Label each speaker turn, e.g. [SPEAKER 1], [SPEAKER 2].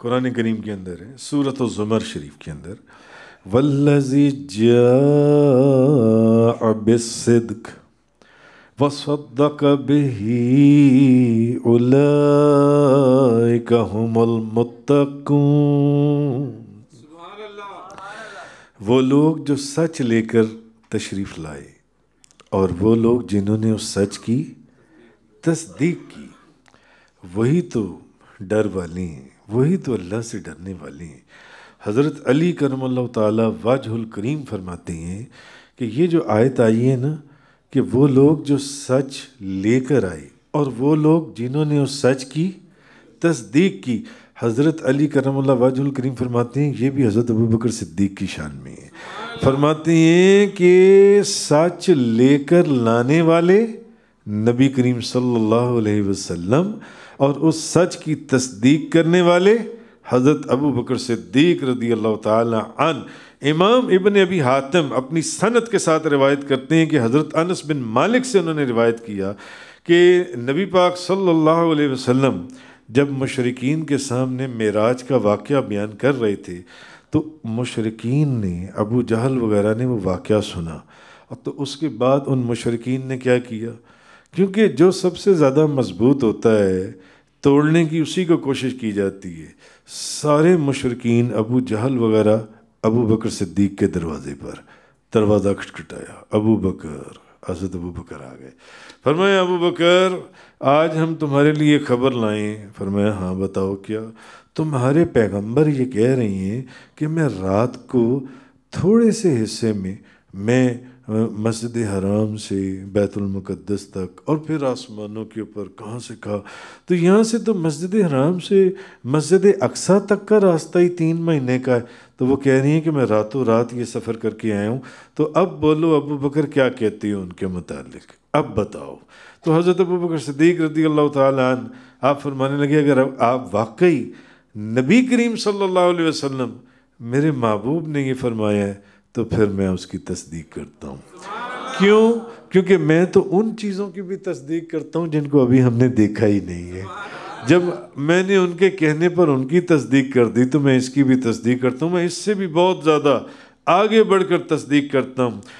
[SPEAKER 1] कुरान करीम के अंदर है सूरत ज़ुमर शरीफ के अंदर वल्लजी जबिसक वसदक बही उलमतकून वो लोग जो सच लेकर तशरीफ़ लाए और वो लोग जिन्होंने उस सच की तस्दीक की वही तो डर वाली हैं वही तो अल्लाह से डरने वाले हैं हज़रत अली करम ताजुल करीम फरमाते हैं कि ये जो आयत आई है ना कि वो लोग जो सच लेकर आए और वो लोग जिन्होंने उस सच की तस्दीक की हज़रत अली करम वाजुल करीम फरमाते हैं ये भी हज़रत अबू बकर सिद्दीक की शान में है फरमाते हैं कि सच लेकर लाने वाले नबी करीम सल्लल्लाहु अलैहि वसल्लम और उस सच की तस्दीक करने वाले हज़रत अबू बकर सिद्दीक रदी अल्लाह तन इमाम इबन अबी हातम अपनी सनत के साथ रिवायत करते हैं कि हज़रत अनस बिन मालिक से उन्होंने रिवायत किया कि नबी पाक सल्लल्लाहु अलैहि वसल्लम जब मशरकिन के सामने मेराज का वाक़ बयान कर रहे थे तो मशरकिन ने अबू जहल वगैरह ने वो वाक़ सुना अब तो उसके बाद उन मशरकिन ने क्या किया क्योंकि जो सबसे ज़्यादा मजबूत होता है तोड़ने की उसी को कोशिश की जाती है सारे मुशरकिन अबू जहल वगैरह अबू बकर सिद्दीक के दरवाज़े पर दरवाज़ा खटखटाया अबू बकर हजरत अबू बकर आ गए फरमाया अबू बकर आज हम तुम्हारे लिए खबर लाए फरमाया हाँ बताओ क्या तुम्हारे पैगंबर ये कह रही हैं कि मैं रात को थोड़े से हिस्से में मैं मस्जिद हराम से बैतुलमक़दस तक और फिर आसमानों के ऊपर कहाँ से कहा तो यहाँ से तो मस्जिद हराम से मस्जिद अक्सा तक का रास्ता ही तीन महीने का है तो वो कह रही हैं कि मैं रातों रात ये सफ़र करके आया हूँ तो अब बोलो अबू बकर क्या कहती है उनके मुतालिक अब बताओ तो हज़रत अबू बकर सदीक रदी अल्लाह ताल आप फरमाने लगे अगर आप वाकई नबी करीम सल्लल्लाहु अलैहि वसल्लम मेरे महबूब ने ये फरमाया है तो फिर मैं उसकी तस्दीक करता हूँ क्यों क्योंकि मैं तो उन चीज़ों की भी तस्दीक करता हूँ जिनको अभी हमने देखा ही नहीं है जब मैंने उनके कहने पर उनकी तस्दीक कर दी तो मैं इसकी भी तस्दीक करता हूँ मैं इससे भी बहुत ज़्यादा आगे बढ़कर तस्दीक करता हूँ